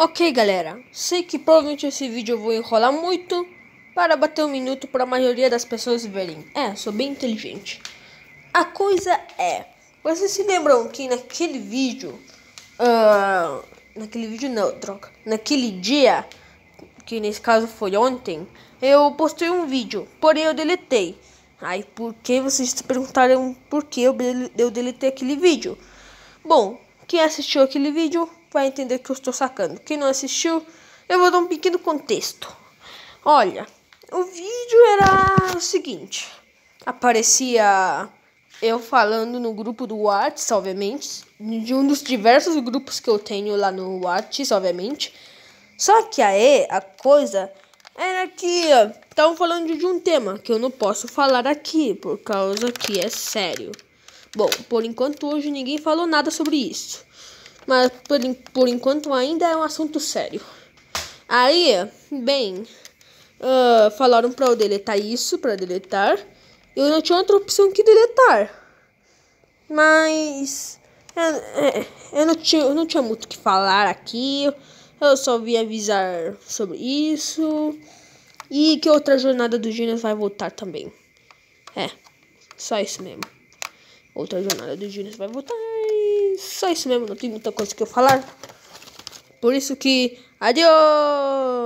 Ok, galera, sei que provavelmente esse vídeo eu vou enrolar muito para bater um minuto para a maioria das pessoas verem. É, sou bem inteligente. A coisa é, vocês se lembram que naquele vídeo, uh, naquele vídeo não, troca, naquele dia, que nesse caso foi ontem, eu postei um vídeo, porém eu deletei. Aí porque vocês se perguntaram por que eu deletei aquele vídeo? Bom, quem assistiu aquele vídeo vai entender que eu estou sacando. Quem não assistiu, eu vou dar um pequeno contexto. Olha, o vídeo era o seguinte: aparecia eu falando no grupo do Whats, obviamente, de um dos diversos grupos que eu tenho lá no Whats, obviamente. Só que aí a coisa era que estavam falando de um tema que eu não posso falar aqui por causa que é sério. Bom, por enquanto hoje ninguém falou nada sobre isso mas por, por enquanto ainda é um assunto sério. Aí, bem, uh, falaram para eu deletar isso, para deletar. Eu não tinha outra opção que deletar. Mas eu, é, é, eu, não, tinha, eu não tinha muito o que falar aqui. Eu só vim avisar sobre isso. E que outra jornada do Gênesis vai voltar também. É, só isso mesmo. Outra jornada do Gênesis vai voltar. É só isso mesmo, não tem muita coisa que eu falar. Por isso que, adiós!